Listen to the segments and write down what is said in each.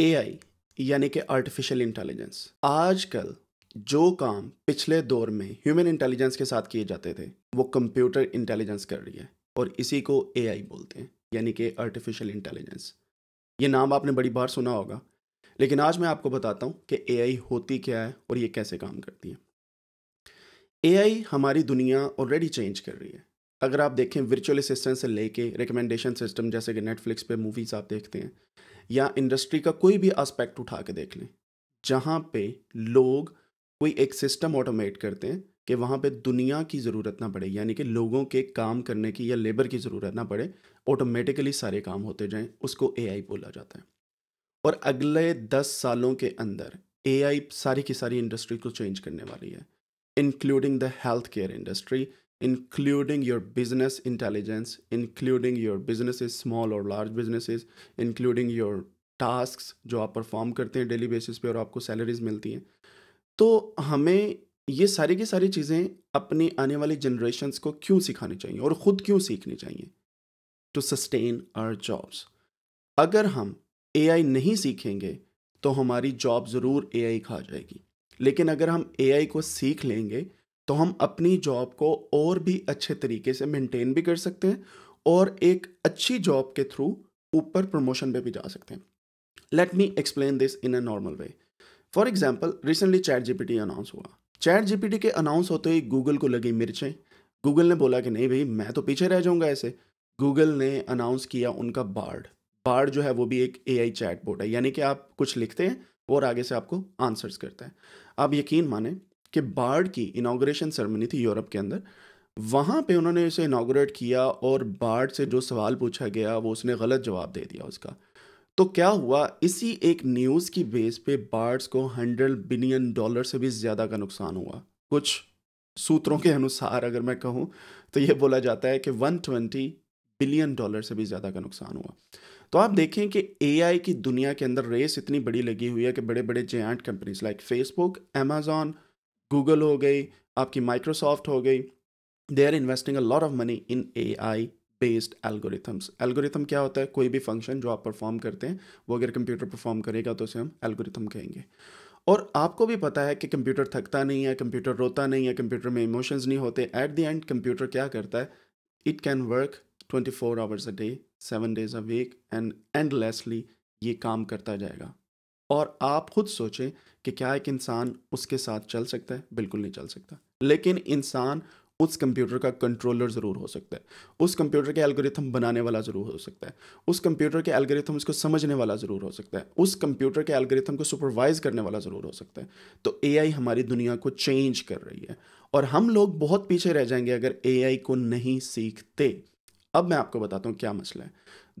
ए आई यानी कि artificial intelligence आजकल जो काम पिछले दौर में ह्यूमन इंटेलिजेंस के साथ किए जाते थे वो कंप्यूटर इंटेलिजेंस कर रही है और इसी को आई बोलते हैं यानी कि आर्टिफिशियल इंटेलिजेंस ये नाम आपने बड़ी बार सुना होगा लेकिन आज मैं आपको बताता हूँ कि आई होती क्या है और ये कैसे काम करती है आई हमारी दुनिया ऑलरेडी चेंज कर रही है अगर आप देखें वर्चुअल असिस्टेंट से लेके रिकमेंडेशन सिस्टम जैसे कि नेटफ्लिक्स पे मूवीज़ आप देखते हैं या इंडस्ट्री का कोई भी एस्पेक्ट उठा के देख लें जहाँ पे लोग कोई एक सिस्टम ऑटोमेट करते हैं कि वहाँ पे दुनिया की ज़रूरत ना पड़े यानी कि लोगों के काम करने की या लेबर की ज़रूरत ना पड़े ऑटोमेटिकली सारे काम होते जाएं उसको ए बोला जाता है और अगले दस सालों के अंदर ए सारी की सारी इंडस्ट्री को चेंज करने वाली है including the health care industry including your business intelligence, including your businesses, small or large businesses, including your tasks जो आप perform करते हैं daily basis पे और आपको salaries मिलती हैं तो हमें ये सारी की सारी चीज़ें अपनी आने वाली generations को क्यों सिखानी चाहिए और ख़ुद क्यों सीखनी चाहिए टू सस्टेन आर जॉब्स अगर हम ए नहीं सीखेंगे तो हमारी जॉब ज़रूर ए खा जाएगी लेकिन अगर हम ए को सीख लेंगे तो हम अपनी जॉब को और भी अच्छे तरीके से मेंटेन भी कर सकते हैं और एक अच्छी जॉब के थ्रू ऊपर प्रमोशन पे भी जा सकते हैं let me explain this in a normal way for example recently chat GPT announce हुआ चैट जीपीटी के अनाउंस होते ही गूगल को लगी मिर्चें गूगल ने बोला कि नहीं भाई मैं तो पीछे रह जाऊंगा ऐसे गूगल ने अनाउंस किया उनका बार्ड बार्ड जो है वो भी एक ए आई चैट बोर्ड है यानी कि आप कुछ लिखते हैं और आगे से आपको आंसर्स करता है आप यकीन माने के बाद की इनाग्रेशन सेरेमनी थी यूरोप के अंदर वहाँ पे उन्होंने उसे इनाग्रेट किया और बार्ड से जो सवाल पूछा गया वो उसने गलत जवाब दे दिया उसका तो क्या हुआ इसी एक न्यूज़ की बेस पे बार्ड्स को हंड्रेड बिलियन डॉलर से भी ज़्यादा का नुकसान हुआ कुछ सूत्रों के अनुसार अगर मैं कहूँ तो ये बोला जाता है कि 120 बिलियन डॉलर से भी ज़्यादा का नुकसान हुआ तो आप देखें कि एआई की दुनिया के अंदर रेस इतनी बड़ी लगी हुई है कि बड़े बड़े giant companies like Facebook Amazon Google हो गई आपकी माइक्रोसॉफ्ट हो गई they are investing a lot of money in A I based algorithms algorithm क्या होता है कोई भी फंक्शन जो आप परफॉर्म करते हैं वो अगर कंप्यूटर परफॉर्म करेगा तो उसे हम एल्गोरिथम कहेंगे और आपको भी पता है कि कंप्यूटर थकता नहीं है कंप्यूटर रोता नहीं है कंप्यूटर में इमोशंस नहीं होते एट द एंड कंप्यूटर क्या करता है it can work twenty four hours a day seven days a week and endlessly ये काम करता जाएगा और आप खुद सोचें कि क्या एक इंसान उसके साथ चल सकता है बिल्कुल नहीं चल सकता लेकिन इंसान उस कंप्यूटर का कंट्रोलर ज़रूर हो सकता है उस कंप्यूटर के एल्गोरिथम बनाने वाला ज़रूर हो सकता है उस कंप्यूटर के एल्गोरिथम उसको समझने वाला ज़रूर हो सकता है उस कंप्यूटर के एल्गोरिथम को सुपरवाइज करने वाला ज़रूर हो सकता है तो ए हमारी दुनिया को चेंज कर रही है और हम लोग बहुत पीछे रह जाएंगे अगर ए को नहीं सीखते अब मैं आपको बताता हूँ क्या मसला है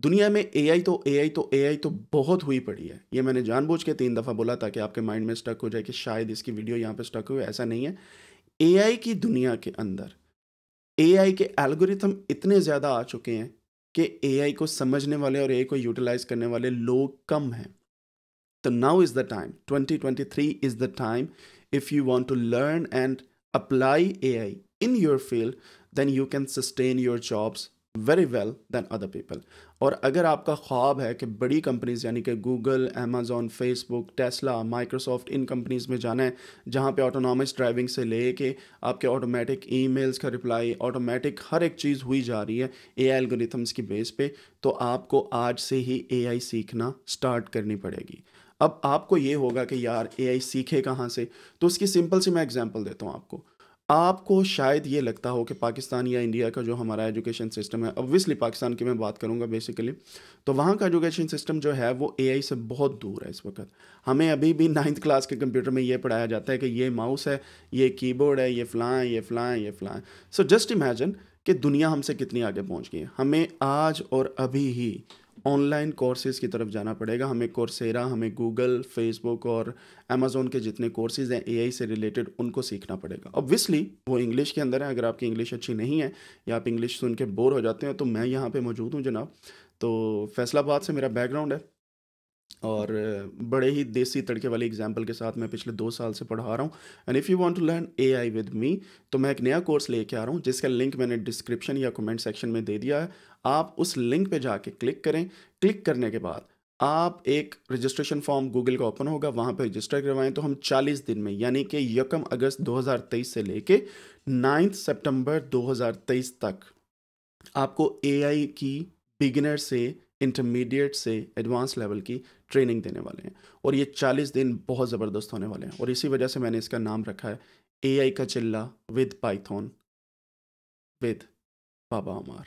दुनिया में ए तो ए तो ए तो बहुत हुई पड़ी है ये मैंने जानबूझ के तीन दफ़ा बोला ताकि आपके माइंड में स्टक हो जाए कि शायद इसकी वीडियो यहाँ पे स्टक हुई ऐसा नहीं है ए की दुनिया के अंदर ए के एल्गोरिथम इतने ज़्यादा आ चुके हैं कि ए को समझने वाले और ए को यूटिलाइज करने वाले लोग कम हैं तो now is the time 2023 is the time if you want to learn and apply A in your field then you can sustain your jobs very well than other people और अगर आपका ख्वाब है कि बड़ी कंपनीज यानी कि Google Amazon Facebook Tesla Microsoft इन कंपनीज में जाना है जहाँ पे ऑटोनॉमस ड्राइविंग से ले आपके ऑटोमेटिक ईमेल्स का रिप्लाई ऑटोमेटिक हर एक चीज़ हुई जा रही है ए आई एल्गोरिथम्स की बेस पे तो आपको आज से ही ए आई सीखना स्टार्ट करनी पड़ेगी अब आपको ये होगा कि यार ए आई सीखे कहाँ से तो उसकी सिंपल सी मैं एग्जाम्पल देता हूँ आपको आपको शायद ये लगता हो कि पाकिस्तान या इंडिया का जो हमारा एजुकेशन सिस्टम है ऑब्वियसली पाकिस्तान की मैं बात करूँगा बेसिकली तो वहाँ का एजुकेशन सिस्टम जो है वो एआई से बहुत दूर है इस वक्त हमें अभी भी नाइन्थ क्लास के कंप्यूटर में ये पढ़ाया जाता है कि ये माउस है ये कीबोर्ड है ये फ्लाएँ ये फ्लाएँ ये फ्लाएँ सो जस्ट इमेजन कि दुनिया हमसे कितनी आगे पहुँच गई है हमें आज और अभी ही ऑनलाइन कोर्सेज की तरफ जाना पड़ेगा हमें कोर्सेरा हमें गूगल फेसबुक और अमेजोन के जितने कोर्सेज हैं एआई से रिलेटेड उनको सीखना पड़ेगा ऑब्वियसली वो इंग्लिश के अंदर है अगर आपकी इंग्लिश अच्छी नहीं है या आप इंग्लिश सुन के बोर हो जाते हैं तो मैं यहाँ पर मौजूद हूँ जनाब तो फैसलाबाद से मेरा बैकग्राउंड है और बड़े ही देसी तड़के वाले एग्जाम्पल के साथ मैं पिछले दो साल से पढ़ा रहा हूँ and if you want to learn A I with me तो मैं एक नया कोर्स लेके आ रहा हूँ जिसका लिंक मैंने डिस्क्रिप्शन या कमेंट सेक्शन में दे दिया है आप उस लिंक पे जाके क्लिक करें क्लिक करने के बाद आप एक रजिस्ट्रेशन फॉर्म गूगल का ओपन होगा वहाँ पर रजिस्टर करवाएं तो हम 40 दिन में यानी कि यकम अगस्त 2023 से लेके नाइन्थ सितंबर 2023 तक आपको एआई की बिगिनर से इंटरमीडिएट से एडवांस लेवल की ट्रेनिंग देने वाले हैं और ये चालीस दिन बहुत ज़बरदस्त होने वाले हैं और इसी वजह से मैंने इसका नाम रखा है ए का चिल्ला विद पाइथॉन विद बाबा अमार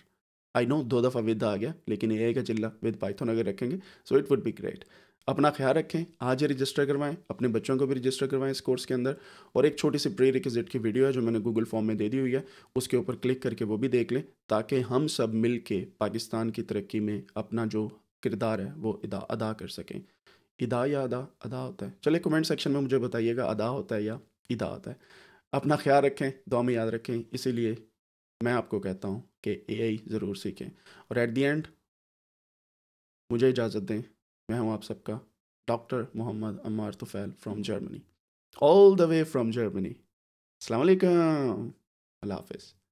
आई नो दो दफ़ा विद आ गया लेकिन ए का चिल्ला विद पाइथन अगर रखेंगे so it would be great अपना ख्याल रखें आज ही रजिस्टर करवाएं अपने बच्चों को भी रजिस्टर करवाएं इस कोर्स के अंदर और एक छोटी सी प्री रिक्विजिट की वीडियो है जो मैंने गूगल फॉर्म में दे दी हुई है उसके ऊपर क्लिक करके वो भी देख लें ताकि हम सब मिल के पाकिस्तान की तरक्की में अपना जो किरदार है वो अदा अदा कर सकें इदा या अदा अदा होता है चले कमेंट सेक्शन में मुझे बताइएगा अदा होता है या इदा होता है अपना ख्याल रखें दुआ में याद रखें इसीलिए मैं आपको कहता हूँ कि ए ज़रूर सीखें और एट दी एंड मुझे इजाज़त दें मैं हूँ आप सबका doctor Mohammad Amar Tufail from Germany all the way from Germany अल्लाह हाफिज़